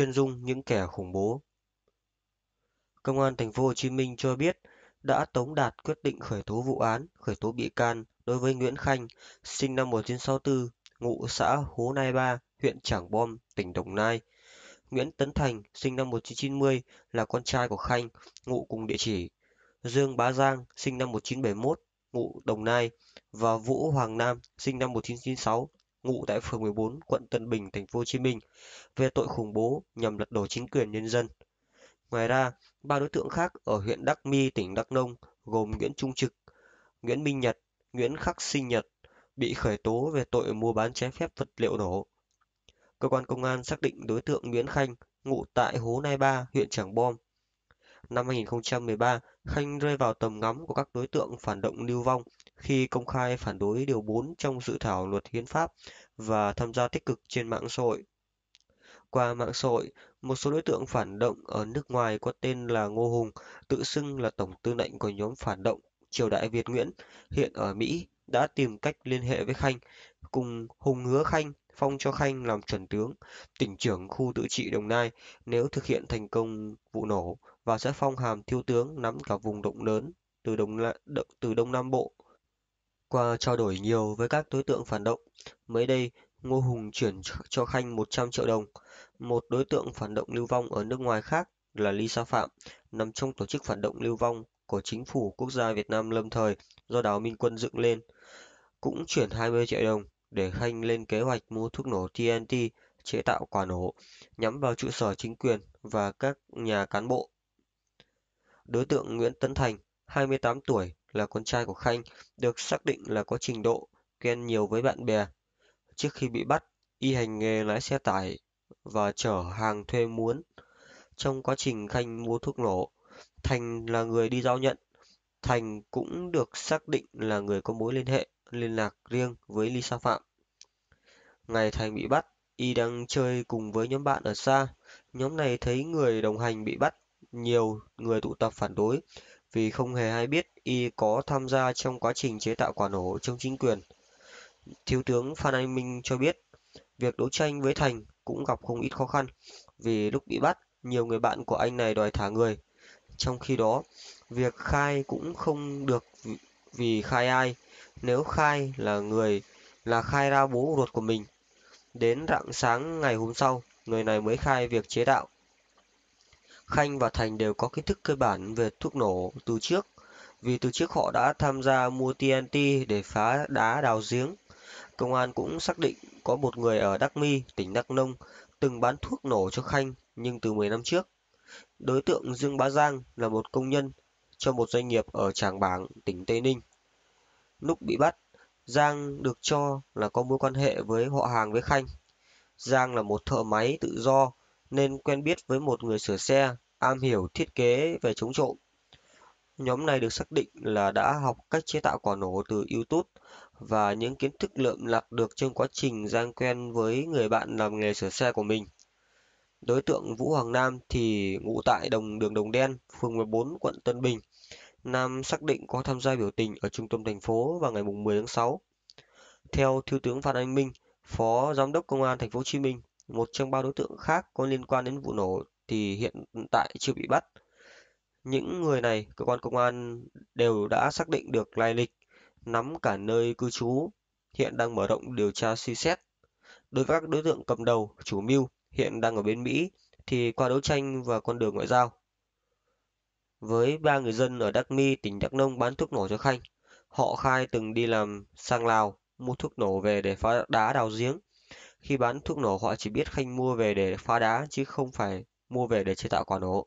chân dung những kẻ khủng bố. Công an thành phố Hồ Chí Minh cho biết đã tống đạt quyết định khởi tố vụ án, khởi tố bị can đối với Nguyễn Khanh, sinh năm 1964, ngụ xã Hố Nai Ba, huyện Trảng Bom, tỉnh Đồng Nai. Nguyễn Tấn Thành, sinh năm 1990, là con trai của Khanh, ngụ cùng địa chỉ. Dương Bá Giang, sinh năm 1971, ngụ Đồng Nai, và Vũ Hoàng Nam, sinh năm 1996, ngụ tại phường 14, quận Tân Bình, thành phố Hồ Chí Minh về tội khủng bố nhằm lật đổ chính quyền nhân dân. Ngoài ra, ba đối tượng khác ở huyện Đắc Mi, tỉnh Đắk Nông gồm Nguyễn Trung Trực, Nguyễn Minh Nhật, Nguyễn Khắc Sinh Nhật bị khởi tố về tội mua bán trái phép vật liệu nổ. Cơ quan công an xác định đối tượng Nguyễn Khanh ngụ tại Hố Nai Ba, huyện Trảng Bom, năm 2013, Khanh rơi vào tầm ngắm của các đối tượng phản động lưu vong khi công khai phản đối điều 4 trong dự thảo luật hiến pháp và tham gia tích cực trên mạng xã hội. Qua mạng xã hội, một số đối tượng phản động ở nước ngoài có tên là Ngô Hùng, tự xưng là tổng tư lệnh của nhóm phản động triều đại Việt Nguyễn, hiện ở Mỹ đã tìm cách liên hệ với Khanh, cùng Hùng hứa Khanh phong cho Khanh làm chuẩn tướng, tỉnh trưởng khu tự trị Đồng Nai nếu thực hiện thành công vụ nổ và sẽ phong hàm thiếu tướng nắm cả vùng động lớn từ đông từ đông nam bộ qua trao đổi nhiều với các đối tượng phản động mới đây ngô hùng chuyển cho khanh 100 triệu đồng một đối tượng phản động lưu vong ở nước ngoài khác là Lý Sa Phạm, nằm trong tổ chức phản động lưu vong của chính phủ quốc gia Việt Nam lâm thời do Đào Minh Quân dựng lên, cũng chuyển 20 triệu đồng để Khanh lên kế hoạch mua thuốc nổ TNT chế tạo quả nổ nhắm vào trụ sở chính quyền và các nhà cán bộ Đối tượng Nguyễn Tấn Thành, 28 tuổi, là con trai của Khanh, được xác định là có trình độ, quen nhiều với bạn bè. Trước khi bị bắt, y hành nghề lái xe tải và chở hàng thuê muốn. Trong quá trình Khanh mua thuốc nổ, Thành là người đi giao nhận. Thành cũng được xác định là người có mối liên hệ, liên lạc riêng với Lisa Phạm. Ngày Thành bị bắt, y đang chơi cùng với nhóm bạn ở xa. Nhóm này thấy người đồng hành bị bắt nhiều người tụ tập phản đối vì không hề hay biết y có tham gia trong quá trình chế tạo quả nổ chống chính quyền. Thiếu tướng Phan Anh Minh cho biết, việc đấu tranh với Thành cũng gặp không ít khó khăn vì lúc bị bắt, nhiều người bạn của anh này đòi thả người. Trong khi đó, việc khai cũng không được vì khai ai, nếu khai là người là khai ra bố ruột của mình. Đến rạng sáng ngày hôm sau, người này mới khai việc chế tạo khanh và thành đều có kiến thức cơ bản về thuốc nổ từ trước vì từ trước họ đã tham gia mua tnt để phá đá đào giếng công an cũng xác định có một người ở đắc mi tỉnh đắk nông từng bán thuốc nổ cho khanh nhưng từ 10 năm trước đối tượng dương bá giang là một công nhân cho một doanh nghiệp ở tràng bảng tỉnh tây ninh lúc bị bắt giang được cho là có mối quan hệ với họ hàng với khanh giang là một thợ máy tự do nên quen biết với một người sửa xe am hiểu thiết kế về chống trộm. Nhóm này được xác định là đã học cách chế tạo quả nổ từ YouTube và những kiến thức lượm lặt được trong quá trình gian quen với người bạn làm nghề sửa xe của mình. Đối tượng Vũ Hoàng Nam thì ngụ tại đồng đường Đồng Đen, phường 14, quận Tân Bình. Nam xác định có tham gia biểu tình ở trung tâm thành phố vào ngày 10 tháng 6. Theo Thiếu tướng Phan Anh Minh, Phó Giám đốc Công an Thành phố Hồ Chí Minh một trong ba đối tượng khác có liên quan đến vụ nổ thì hiện tại chưa bị bắt. Những người này, cơ quan công an đều đã xác định được lai lịch, nắm cả nơi cư trú, hiện đang mở rộng điều tra suy xét. Đối với các đối tượng cầm đầu, chủ mưu hiện đang ở bên Mỹ thì qua đấu tranh và con đường ngoại giao. Với ba người dân ở Đắk Mi, tỉnh Đắk Nông bán thuốc nổ cho Khanh, họ khai từng đi làm sang Lào mua thuốc nổ về để phá đá đào giếng khi bán thuốc nổ họ chỉ biết khanh mua về để phá đá chứ không phải mua về để chế tạo quả nổ